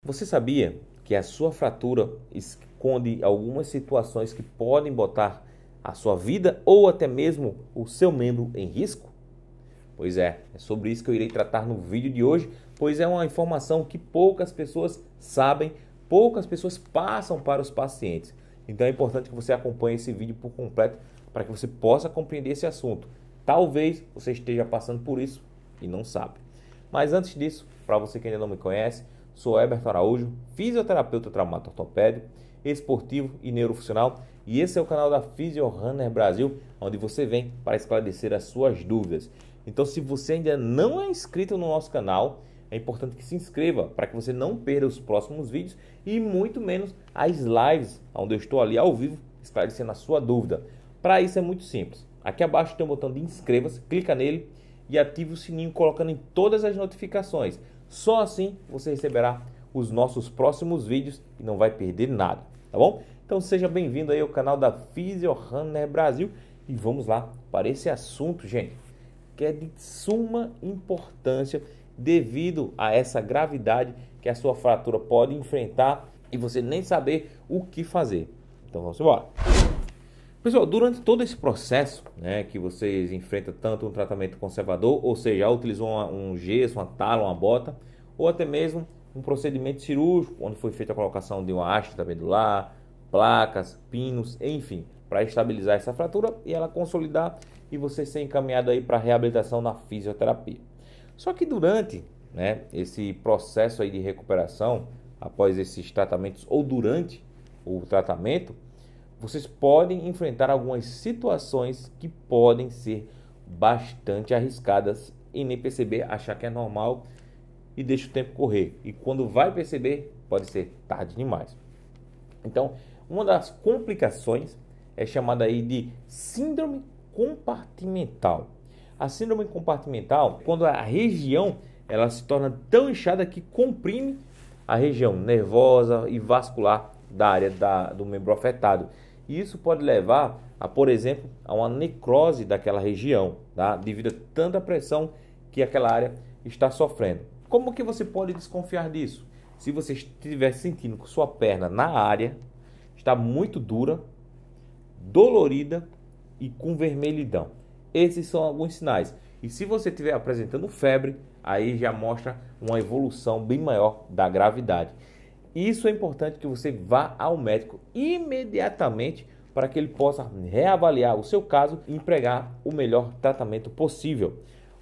Você sabia que a sua fratura esconde algumas situações que podem botar a sua vida ou até mesmo o seu membro em risco? Pois é, é sobre isso que eu irei tratar no vídeo de hoje, pois é uma informação que poucas pessoas sabem, poucas pessoas passam para os pacientes. Então é importante que você acompanhe esse vídeo por completo para que você possa compreender esse assunto. Talvez você esteja passando por isso e não sabe. Mas antes disso, para você que ainda não me conhece, Sou Heberto Araújo, fisioterapeuta traumato-ortopédico, esportivo e neurofuncional, e esse é o canal da Runner Brasil, onde você vem para esclarecer as suas dúvidas. Então, se você ainda não é inscrito no nosso canal, é importante que se inscreva para que você não perca os próximos vídeos e muito menos as lives, onde eu estou ali ao vivo esclarecendo a sua dúvida. Para isso é muito simples. Aqui abaixo tem um botão de inscreva-se, clica nele e ative o sininho colocando em todas as notificações só assim você receberá os nossos próximos vídeos e não vai perder nada, tá bom? Então seja bem-vindo aí ao canal da Fisiohanner Brasil e vamos lá para esse assunto, gente, que é de suma importância devido a essa gravidade que a sua fratura pode enfrentar e você nem saber o que fazer. Então vamos embora. Pessoal, durante todo esse processo né, que vocês enfrentam tanto um tratamento conservador, ou seja, utilizam utilizou uma, um gesso, uma tala, uma bota, ou até mesmo um procedimento cirúrgico, onde foi feita a colocação de uma haste da tabendular, placas, pinos, enfim, para estabilizar essa fratura e ela consolidar e você ser encaminhado aí para reabilitação na fisioterapia. Só que durante né, esse processo aí de recuperação, após esses tratamentos ou durante o tratamento, vocês podem enfrentar algumas situações que podem ser bastante arriscadas e nem perceber, achar que é normal e deixa o tempo correr. E quando vai perceber, pode ser tarde demais. Então, uma das complicações é chamada aí de síndrome compartimental. A síndrome compartimental, quando a região ela se torna tão inchada que comprime a região nervosa e vascular da área da, do membro afetado. E isso pode levar, a, por exemplo, a uma necrose daquela região, tá? devido a tanta pressão que aquela área está sofrendo. Como que você pode desconfiar disso? Se você estiver sentindo que sua perna na área está muito dura, dolorida e com vermelhidão. Esses são alguns sinais. E se você estiver apresentando febre, aí já mostra uma evolução bem maior da gravidade. Isso é importante que você vá ao médico imediatamente para que ele possa reavaliar o seu caso e empregar o melhor tratamento possível.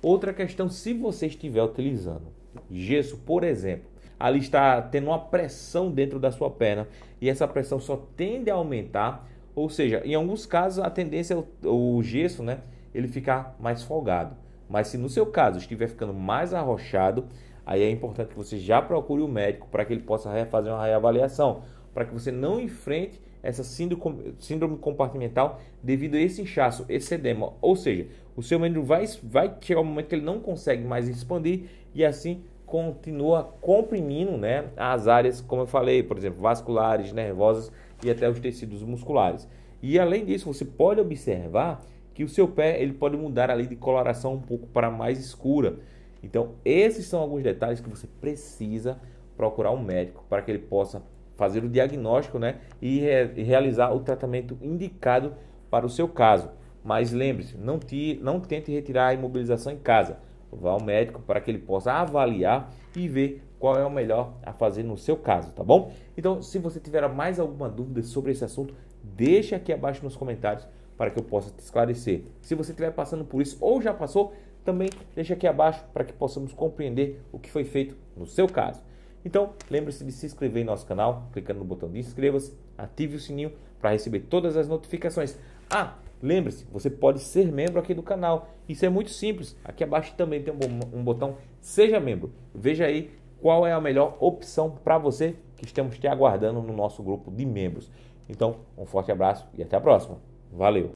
Outra questão, se você estiver utilizando gesso, por exemplo, ali está tendo uma pressão dentro da sua perna e essa pressão só tende a aumentar, ou seja, em alguns casos a tendência é o, o gesso, né, ele ficar mais folgado. Mas se no seu caso estiver ficando mais arrochado, aí é importante que você já procure o médico para que ele possa fazer uma reavaliação, para que você não enfrente essa síndrome, síndrome compartimental devido a esse inchaço, esse edema. Ou seja, o seu membro vai, vai chegar um momento que ele não consegue mais expandir e assim continua comprimindo né, as áreas, como eu falei, por exemplo, vasculares, nervosas e até os tecidos musculares. E além disso, você pode observar que o seu pé ele pode mudar ali de coloração um pouco para mais escura então, esses são alguns detalhes que você precisa procurar um médico para que ele possa fazer o diagnóstico né, e, re e realizar o tratamento indicado para o seu caso. Mas lembre-se, não, te, não tente retirar a imobilização em casa. Vá ao médico para que ele possa avaliar e ver qual é o melhor a fazer no seu caso, tá bom? Então, se você tiver mais alguma dúvida sobre esse assunto, deixa aqui abaixo nos comentários para que eu possa te esclarecer. Se você estiver passando por isso ou já passou, também deixe aqui abaixo para que possamos compreender o que foi feito no seu caso. Então, lembre-se de se inscrever em nosso canal, clicando no botão de inscreva-se, ative o sininho para receber todas as notificações. Ah, lembre-se, você pode ser membro aqui do canal. Isso é muito simples. Aqui abaixo também tem um botão Seja Membro. Veja aí qual é a melhor opção para você que estamos te aguardando no nosso grupo de membros. Então, um forte abraço e até a próxima. Valeu!